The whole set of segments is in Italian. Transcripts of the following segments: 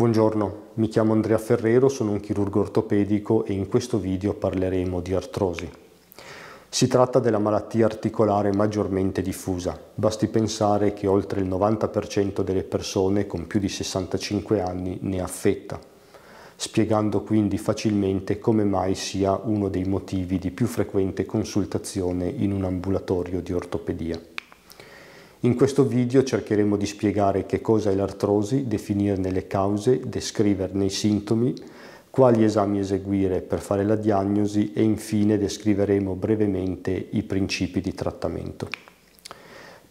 Buongiorno, mi chiamo Andrea Ferrero, sono un chirurgo ortopedico e in questo video parleremo di artrosi. Si tratta della malattia articolare maggiormente diffusa. Basti pensare che oltre il 90% delle persone con più di 65 anni ne affetta, spiegando quindi facilmente come mai sia uno dei motivi di più frequente consultazione in un ambulatorio di ortopedia. In questo video cercheremo di spiegare che cosa è l'artrosi, definirne le cause, descriverne i sintomi, quali esami eseguire per fare la diagnosi e infine descriveremo brevemente i principi di trattamento.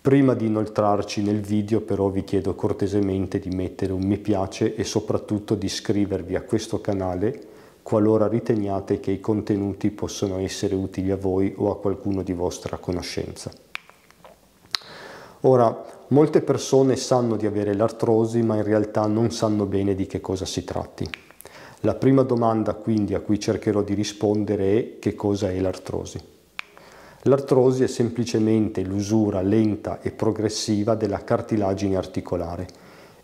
Prima di inoltrarci nel video però vi chiedo cortesemente di mettere un mi piace e soprattutto di iscrivervi a questo canale qualora riteniate che i contenuti possano essere utili a voi o a qualcuno di vostra conoscenza. Ora, molte persone sanno di avere l'artrosi, ma in realtà non sanno bene di che cosa si tratti. La prima domanda quindi a cui cercherò di rispondere è che cosa è l'artrosi. L'artrosi è semplicemente l'usura lenta e progressiva della cartilagine articolare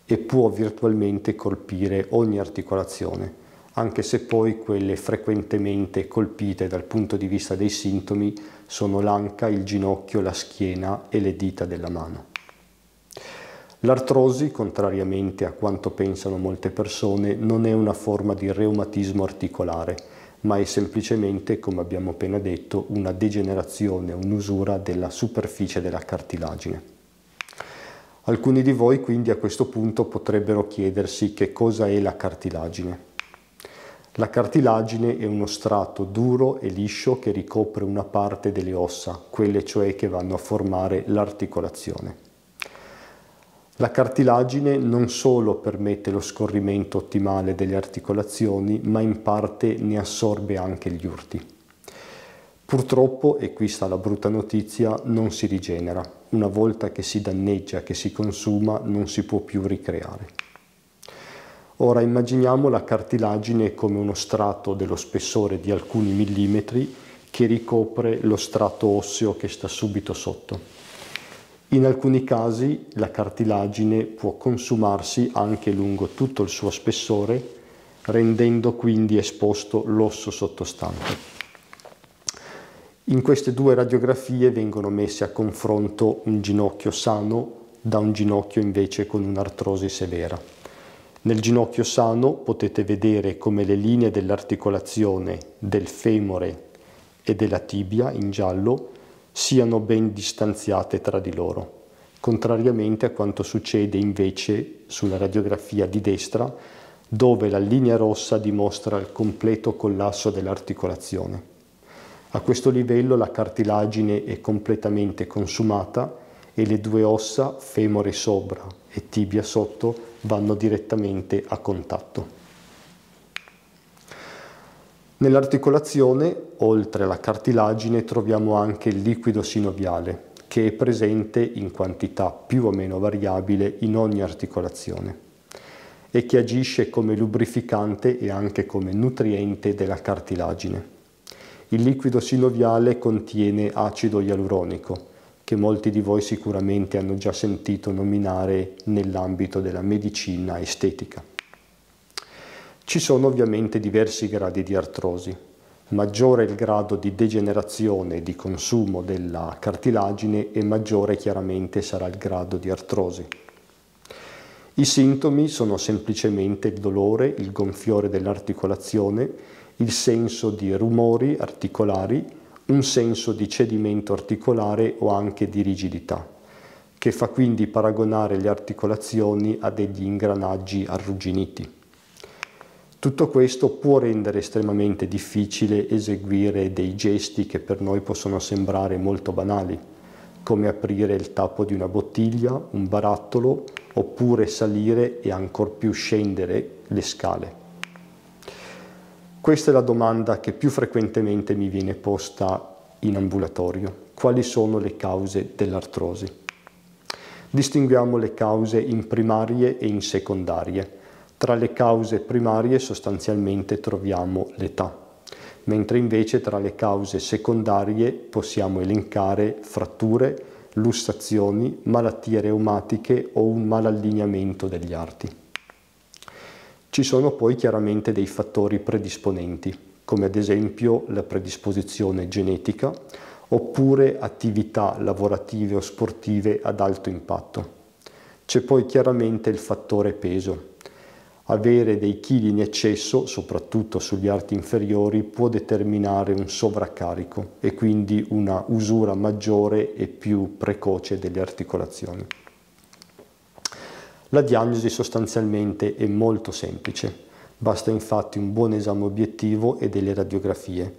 e può virtualmente colpire ogni articolazione, anche se poi quelle frequentemente colpite dal punto di vista dei sintomi sono l'anca, il ginocchio, la schiena e le dita della mano. L'artrosi, contrariamente a quanto pensano molte persone, non è una forma di reumatismo articolare, ma è semplicemente, come abbiamo appena detto, una degenerazione, un'usura della superficie della cartilagine. Alcuni di voi quindi a questo punto potrebbero chiedersi che cosa è la cartilagine. La cartilagine è uno strato duro e liscio che ricopre una parte delle ossa, quelle cioè che vanno a formare l'articolazione. La cartilagine non solo permette lo scorrimento ottimale delle articolazioni, ma in parte ne assorbe anche gli urti. Purtroppo, e qui sta la brutta notizia, non si rigenera. Una volta che si danneggia, che si consuma, non si può più ricreare. Ora immaginiamo la cartilagine come uno strato dello spessore di alcuni millimetri che ricopre lo strato osseo che sta subito sotto. In alcuni casi la cartilagine può consumarsi anche lungo tutto il suo spessore, rendendo quindi esposto l'osso sottostante. In queste due radiografie vengono messe a confronto un ginocchio sano da un ginocchio invece con un'artrosi severa. Nel ginocchio sano potete vedere come le linee dell'articolazione del femore e della tibia in giallo siano ben distanziate tra di loro, contrariamente a quanto succede invece sulla radiografia di destra dove la linea rossa dimostra il completo collasso dell'articolazione. A questo livello la cartilagine è completamente consumata e le due ossa femore sopra e tibia sotto vanno direttamente a contatto. Nell'articolazione, oltre alla cartilagine, troviamo anche il liquido sinoviale, che è presente in quantità più o meno variabile in ogni articolazione e che agisce come lubrificante e anche come nutriente della cartilagine. Il liquido sinoviale contiene acido ialuronico, che molti di voi sicuramente hanno già sentito nominare nell'ambito della medicina estetica. Ci sono ovviamente diversi gradi di artrosi. Maggiore il grado di degenerazione e di consumo della cartilagine e maggiore chiaramente sarà il grado di artrosi. I sintomi sono semplicemente il dolore, il gonfiore dell'articolazione, il senso di rumori articolari un senso di cedimento articolare o anche di rigidità, che fa quindi paragonare le articolazioni a degli ingranaggi arrugginiti. Tutto questo può rendere estremamente difficile eseguire dei gesti che per noi possono sembrare molto banali, come aprire il tappo di una bottiglia, un barattolo, oppure salire e ancor più scendere le scale. Questa è la domanda che più frequentemente mi viene posta in ambulatorio. Quali sono le cause dell'artrosi? Distinguiamo le cause in primarie e in secondarie. Tra le cause primarie sostanzialmente troviamo l'età, mentre invece tra le cause secondarie possiamo elencare fratture, lussazioni, malattie reumatiche o un malallineamento degli arti. Ci sono poi chiaramente dei fattori predisponenti, come ad esempio la predisposizione genetica oppure attività lavorative o sportive ad alto impatto. C'è poi chiaramente il fattore peso. Avere dei chili in eccesso, soprattutto sugli arti inferiori, può determinare un sovraccarico e quindi una usura maggiore e più precoce delle articolazioni. La diagnosi sostanzialmente è molto semplice, basta infatti un buon esame obiettivo e delle radiografie,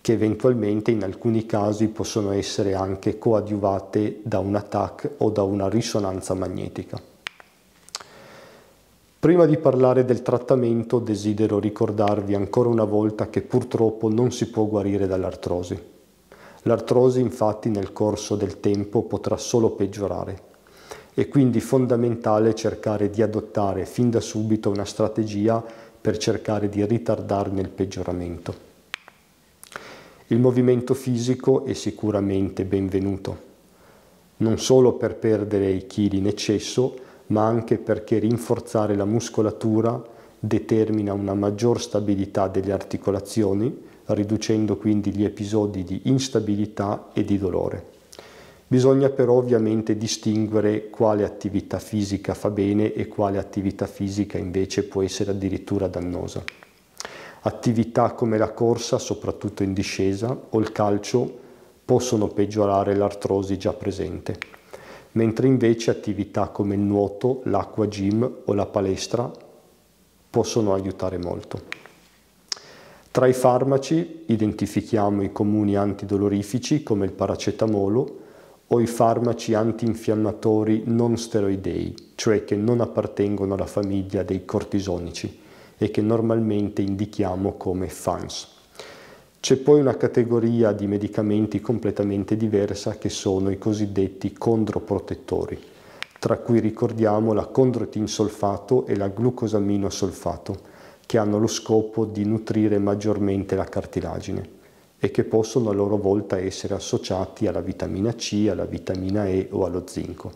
che eventualmente in alcuni casi possono essere anche coadiuvate da un TAC o da una risonanza magnetica. Prima di parlare del trattamento desidero ricordarvi ancora una volta che purtroppo non si può guarire dall'artrosi. L'artrosi infatti nel corso del tempo potrà solo peggiorare e quindi fondamentale cercare di adottare fin da subito una strategia per cercare di ritardarne il peggioramento. Il movimento fisico è sicuramente benvenuto, non solo per perdere i chili in eccesso, ma anche perché rinforzare la muscolatura determina una maggior stabilità delle articolazioni, riducendo quindi gli episodi di instabilità e di dolore. Bisogna però ovviamente distinguere quale attività fisica fa bene e quale attività fisica invece può essere addirittura dannosa. Attività come la corsa, soprattutto in discesa, o il calcio possono peggiorare l'artrosi già presente, mentre invece attività come il nuoto, l'acqua gym o la palestra possono aiutare molto. Tra i farmaci identifichiamo i comuni antidolorifici come il paracetamolo, o i farmaci antinfiammatori non steroidei, cioè che non appartengono alla famiglia dei cortisonici e che normalmente indichiamo come FANS. C'è poi una categoria di medicamenti completamente diversa che sono i cosiddetti condroprotettori, tra cui ricordiamo la condrotinsolfato e la glucosaminosolfato, che hanno lo scopo di nutrire maggiormente la cartilagine e che possono a loro volta essere associati alla vitamina C, alla vitamina E o allo zinco.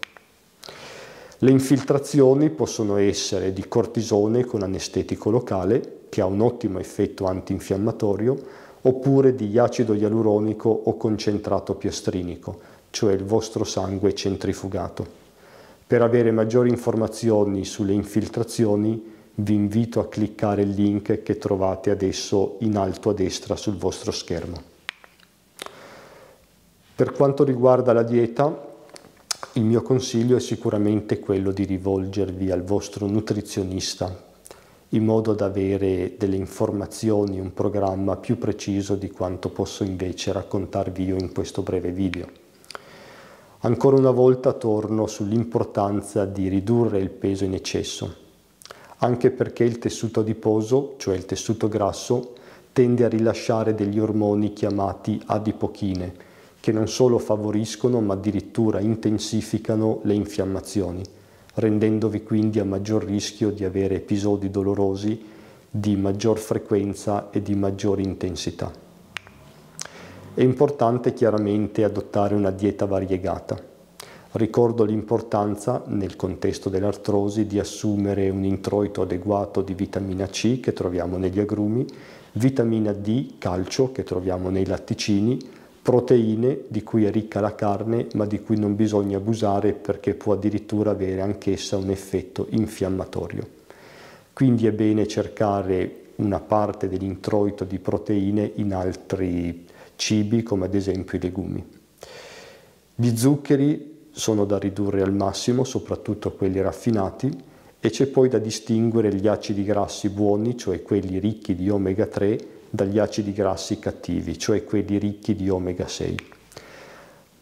Le infiltrazioni possono essere di cortisone con anestetico locale, che ha un ottimo effetto antinfiammatorio, oppure di acido ialuronico o concentrato piastrinico, cioè il vostro sangue centrifugato. Per avere maggiori informazioni sulle infiltrazioni vi invito a cliccare il link che trovate adesso in alto a destra sul vostro schermo. Per quanto riguarda la dieta, il mio consiglio è sicuramente quello di rivolgervi al vostro nutrizionista in modo da avere delle informazioni, un programma più preciso di quanto posso invece raccontarvi io in questo breve video. Ancora una volta torno sull'importanza di ridurre il peso in eccesso anche perché il tessuto adiposo, cioè il tessuto grasso, tende a rilasciare degli ormoni chiamati adipochine, che non solo favoriscono ma addirittura intensificano le infiammazioni, rendendovi quindi a maggior rischio di avere episodi dolorosi di maggior frequenza e di maggior intensità. È importante chiaramente adottare una dieta variegata Ricordo l'importanza, nel contesto dell'artrosi, di assumere un introito adeguato di vitamina C che troviamo negli agrumi, vitamina D, calcio che troviamo nei latticini, proteine di cui è ricca la carne ma di cui non bisogna abusare perché può addirittura avere anch'essa un effetto infiammatorio. Quindi è bene cercare una parte dell'introito di proteine in altri cibi come ad esempio i legumi. Gli zuccheri sono da ridurre al massimo, soprattutto quelli raffinati, e c'è poi da distinguere gli acidi grassi buoni, cioè quelli ricchi di omega 3, dagli acidi grassi cattivi, cioè quelli ricchi di omega 6.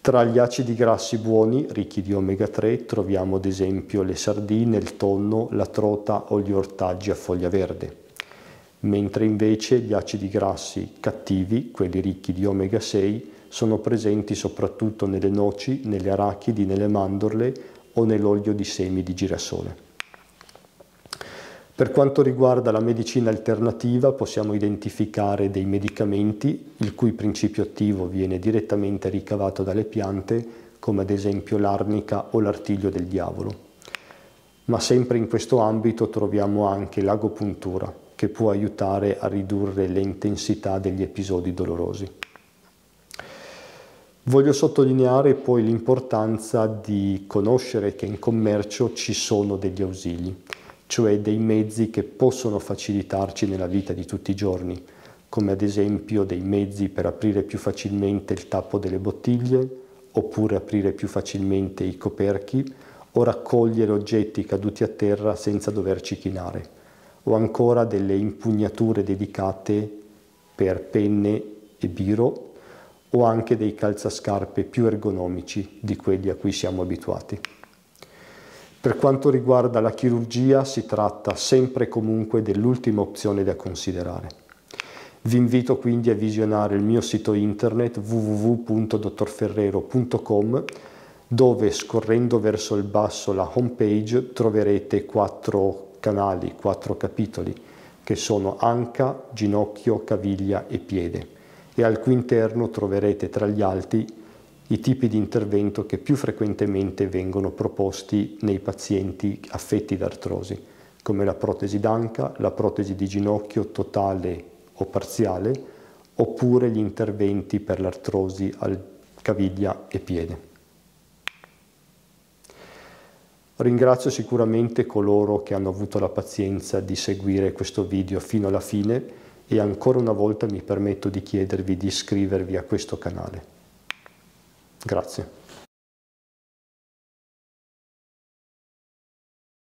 Tra gli acidi grassi buoni, ricchi di omega 3, troviamo ad esempio le sardine, il tonno, la trota o gli ortaggi a foglia verde, mentre invece gli acidi grassi cattivi, quelli ricchi di omega 6, sono presenti soprattutto nelle noci, nelle arachidi, nelle mandorle o nell'olio di semi di girasole. Per quanto riguarda la medicina alternativa possiamo identificare dei medicamenti il cui principio attivo viene direttamente ricavato dalle piante come ad esempio l'arnica o l'artiglio del diavolo. Ma sempre in questo ambito troviamo anche l'agopuntura che può aiutare a ridurre l'intensità degli episodi dolorosi. Voglio sottolineare poi l'importanza di conoscere che in commercio ci sono degli ausili, cioè dei mezzi che possono facilitarci nella vita di tutti i giorni, come ad esempio dei mezzi per aprire più facilmente il tappo delle bottiglie, oppure aprire più facilmente i coperchi, o raccogliere oggetti caduti a terra senza doverci chinare, o ancora delle impugnature dedicate per penne e biro o anche dei calzascarpe più ergonomici di quelli a cui siamo abituati. Per quanto riguarda la chirurgia si tratta sempre e comunque dell'ultima opzione da considerare. Vi invito quindi a visionare il mio sito internet www.dottorferrero.com dove scorrendo verso il basso la home page troverete quattro canali, quattro capitoli che sono anca, ginocchio, caviglia e piede e al cui interno troverete tra gli altri i tipi di intervento che più frequentemente vengono proposti nei pazienti affetti da artrosi, come la protesi d'anca, la protesi di ginocchio totale o parziale, oppure gli interventi per l'artrosi al caviglia e piede. Ringrazio sicuramente coloro che hanno avuto la pazienza di seguire questo video fino alla fine e ancora una volta mi permetto di chiedervi di iscrivervi a questo canale. Grazie.